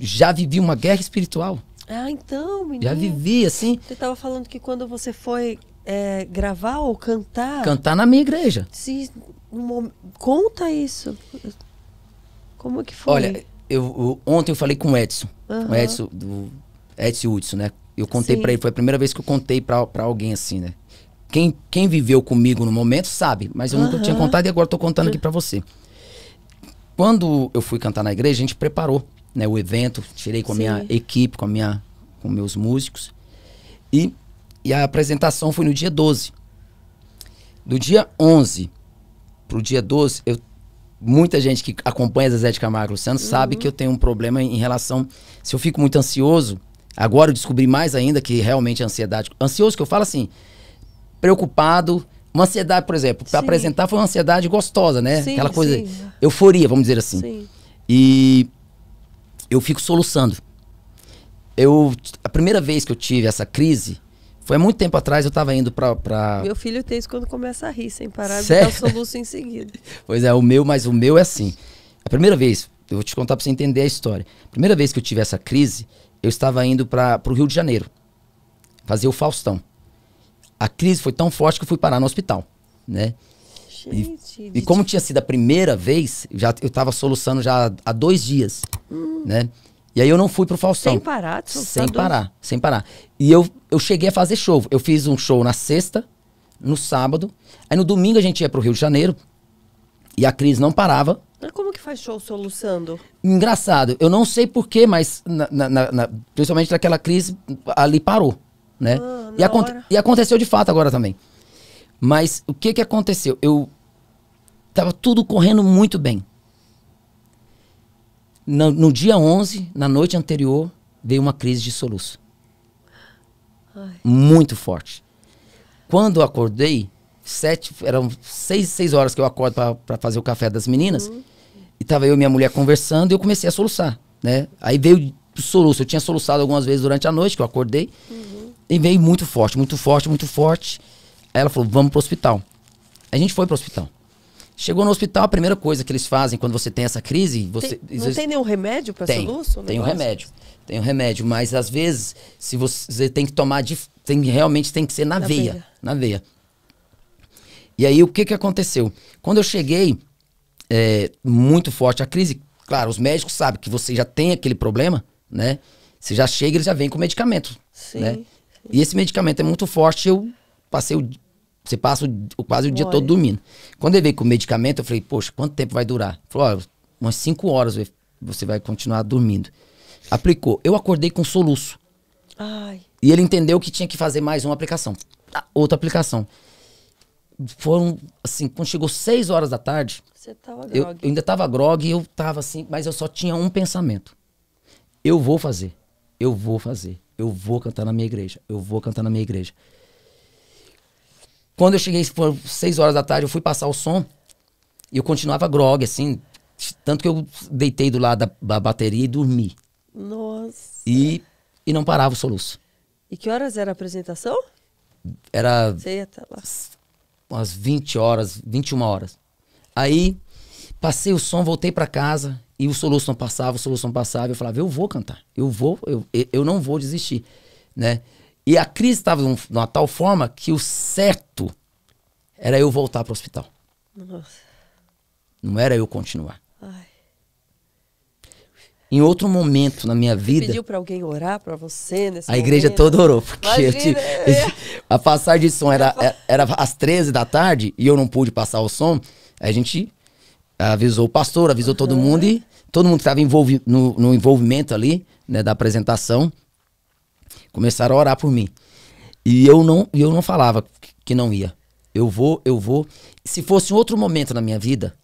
já vivi uma guerra espiritual. Ah, então, menino. Já vivi, assim. Você estava falando que quando você foi é, gravar ou cantar. Cantar na minha igreja. Se, um, conta isso. Como que foi? Olha, eu, eu ontem eu falei com o Edson. Uhum. O Edson, do Edson Hudson, né? Eu contei para ele, foi a primeira vez que eu contei para alguém assim, né? Quem, quem viveu comigo no momento sabe, mas eu uhum. nunca tinha contado e agora tô contando aqui para você. Quando eu fui cantar na igreja, a gente preparou né, o evento, tirei com a minha equipe, com a minha com meus músicos. E, e a apresentação foi no dia 12. Do dia 11 pro dia 12, eu muita gente que acompanha Zezé de Camargo Luciano uhum. sabe que eu tenho um problema em relação se eu fico muito ansioso, agora eu descobri mais ainda que realmente ansiedade, ansioso que eu falo assim, preocupado, uma ansiedade, por exemplo, para apresentar foi uma ansiedade gostosa, né? Sim, Aquela coisa, sim. euforia, vamos dizer assim. Sim. E eu fico soluçando. Eu, a primeira vez que eu tive essa crise, foi há muito tempo atrás, eu estava indo para pra... Meu filho tem isso quando começa a rir, sem parar, de dar o soluço em seguida. Pois é, o meu, mas o meu é assim. A primeira vez, eu vou te contar para você entender a história. A primeira vez que eu tive essa crise, eu estava indo para o Rio de Janeiro, fazer o Faustão. A crise foi tão forte que eu fui parar no hospital, né? Gente, e, e como tinha sido a primeira vez, já, eu tava soluçando já há dois dias, hum. né? E aí eu não fui pro Faustão. Sem parar, Sem tá parar, sem parar. E eu, eu cheguei a fazer show. Eu fiz um show na sexta, no sábado. Aí no domingo a gente ia pro Rio de Janeiro. E a crise não parava. Mas como que faz show soluçando? Engraçado. Eu não sei porquê, mas na, na, na, principalmente naquela crise ali parou, né? Ah, e, aconte, e aconteceu de fato agora também. Mas o que que aconteceu? Eu tava tudo correndo muito bem. No, no dia 11, na noite anterior, veio uma crise de soluço. Ai. Muito forte. Quando eu acordei, sete, eram seis, seis horas que eu acordo para fazer o café das meninas. Uhum. E tava eu e minha mulher conversando e eu comecei a soluçar, né? Aí veio o soluço. Eu tinha soluçado algumas vezes durante a noite que eu acordei. Uhum. E veio muito forte, muito forte, muito forte. Aí ela falou, vamos pro hospital. A gente foi pro hospital. Chegou no hospital, a primeira coisa que eles fazem quando você tem essa crise... Você, tem, não vezes, tem nenhum remédio para soluço? Tem um remédio. Tem um remédio, mas às vezes, se você, tem que tomar, de, tem, realmente tem que ser na, na veia, veia. Na veia. E aí, o que, que aconteceu? Quando eu cheguei, é, muito forte a crise, claro, os médicos sabem que você já tem aquele problema, né? Você já chega, eles já vêm com medicamento, Sim. né? E esse medicamento é muito forte, eu passei o você passa o, quase o dia todo dormindo. Quando ele veio com o medicamento, eu falei, poxa, quanto tempo vai durar? Ele falou, olha, umas 5 horas você vai continuar dormindo. Aplicou. Eu acordei com soluço. Ai. E ele entendeu que tinha que fazer mais uma aplicação. Ah, outra aplicação. Foram, assim, quando chegou 6 horas da tarde. Você tava grog. Eu, eu ainda tava grog e eu tava assim, mas eu só tinha um pensamento. Eu vou fazer. Eu vou fazer. Eu vou cantar na minha igreja. Eu vou cantar na minha igreja. Quando eu cheguei, foram seis horas da tarde, eu fui passar o som e eu continuava grog, assim. Tanto que eu deitei do lado da, da bateria e dormi. Nossa. E, e não parava o soluço. E que horas era a apresentação? Era. Sei até lá. Umas 20 horas, 21 horas. Aí, passei o som, voltei para casa e o soluço não passava, o soluço não passava. Eu falava, eu vou cantar, eu vou, eu, eu não vou desistir, né? E a crise estava de uma tal forma que o certo era eu voltar para o hospital. Nossa. Não era eu continuar. Ai. Em outro momento na minha você vida. pediu para alguém orar para você nesse A momento. igreja toda orou. Porque tive, a passar de som era, era, é, era às 13 da tarde e eu não pude passar o som. A gente avisou o pastor, avisou uhum. todo mundo e todo mundo que estava envolvi no, no envolvimento ali, né, da apresentação, Começaram a orar por mim. E eu não, eu não falava que não ia. Eu vou, eu vou. Se fosse outro momento na minha vida,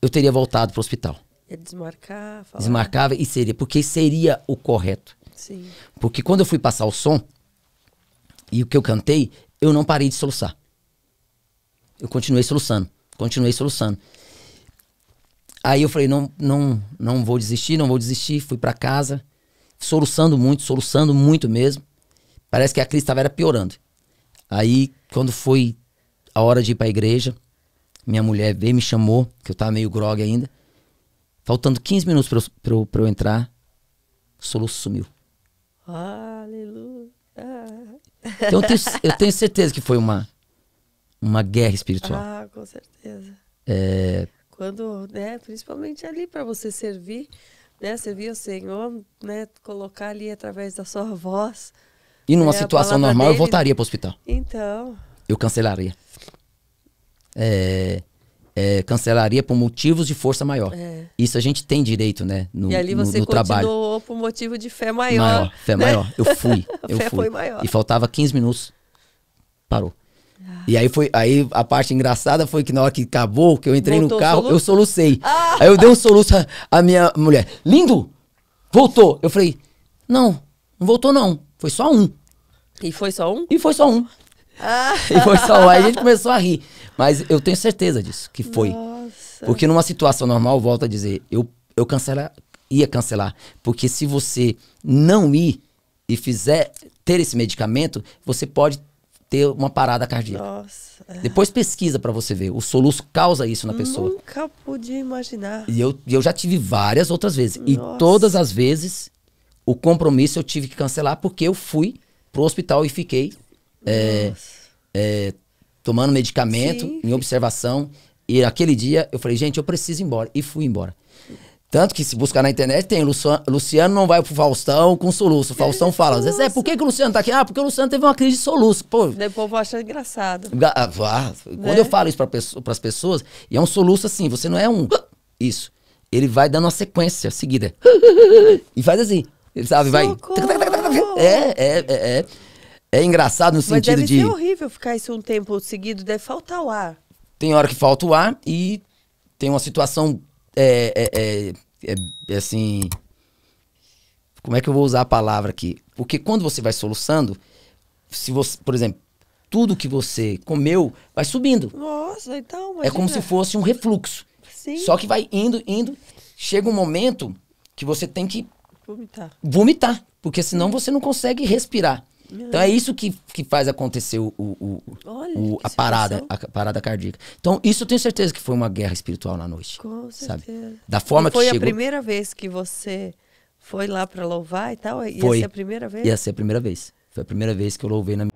eu teria voltado para o hospital. Ia desmarcar, falar. Desmarcava e seria, porque seria o correto. Sim. Porque quando eu fui passar o som e o que eu cantei, eu não parei de soluçar. Eu continuei soluçando, continuei soluçando. Aí eu falei, não, não, não vou desistir, não vou desistir. Fui para casa, soluçando muito, soluçando muito mesmo. Parece que a crise estava piorando. Aí, quando foi a hora de ir para a igreja, minha mulher veio, me chamou, que eu estava meio grog ainda. Faltando 15 minutos para eu, eu, eu, entrar, o soluço sumiu. Aleluia. Então eu tenho, eu tenho, certeza que foi uma, uma guerra espiritual. Ah, com certeza. É... Quando, né, principalmente ali para você servir né? Você viu o Senhor, né? Colocar ali através da sua voz. E numa né, situação normal dele... eu voltaria para o hospital. Então. Eu cancelaria. É, é, cancelaria por motivos de força maior. É. Isso a gente tem direito, né? No, e ali você no, no trabalho. por motivo de fé maior. maior fé né? maior. Eu fui. Eu fui. maior. E faltava 15 minutos. Parou. E aí foi, aí a parte engraçada foi que na hora que acabou, que eu entrei Voltou no carro, solu... eu solucei. Ah. Aí eu dei um soluço à minha mulher. Lindo! Voltou. Eu falei: "Não, não voltou não. Foi só um". E foi só um? E foi só um. Ah. E foi só um. Aí a gente começou a rir. Mas eu tenho certeza disso que foi. Nossa. Porque numa situação normal, volta a dizer, eu eu cancela, ia cancelar, porque se você não ir e fizer ter esse medicamento, você pode ter uma parada cardíaca. Nossa. É. Depois pesquisa para você ver. O soluço causa isso na pessoa. Nunca podia imaginar. E eu, eu já tive várias outras vezes. Nossa. E todas as vezes, o compromisso eu tive que cancelar porque eu fui pro hospital e fiquei é, é, tomando medicamento, Sim. em observação. E aquele dia eu falei, gente, eu preciso ir embora. E fui embora. Tanto que se buscar na internet tem Luciano não vai pro Faustão com soluço. O Faustão fala, às vezes, é, por que, que o Luciano tá aqui? Ah, porque o Luciano teve uma crise de soluço. Pô. Depois povo acha engraçado. Ah, né? Quando eu falo isso para pessoa, pras pessoas, e é um soluço assim, você não é um isso. Ele vai dando uma sequência seguida. E faz assim. Ele sabe, Socorro. vai. É, é, é, é. É engraçado no Mas sentido deve de. Deve ser horrível ficar isso um tempo seguido, deve faltar o ar. Tem hora que falta o ar e tem uma situação é é, é, é, é, assim. Como é que eu vou usar a palavra aqui? Porque quando você vai soluçando, se você, por exemplo, tudo que você comeu vai subindo. Nossa, então. É imagina. É como se fosse um refluxo. Sim. Só que vai indo, indo. Chega um momento que você tem que vomitar. Vomitar. Porque senão você não consegue respirar. Então é isso que, que faz acontecer o, o, Olha, o a, parada, a, parada cardíaca. Então, isso eu tenho certeza que foi uma guerra espiritual na noite. Com sabe? certeza. Da forma e que foi chegou... a primeira vez que você foi lá para louvar e tal? Ia foi. ser a primeira vez? Ia ser a primeira vez. Foi a primeira vez que eu louvei na,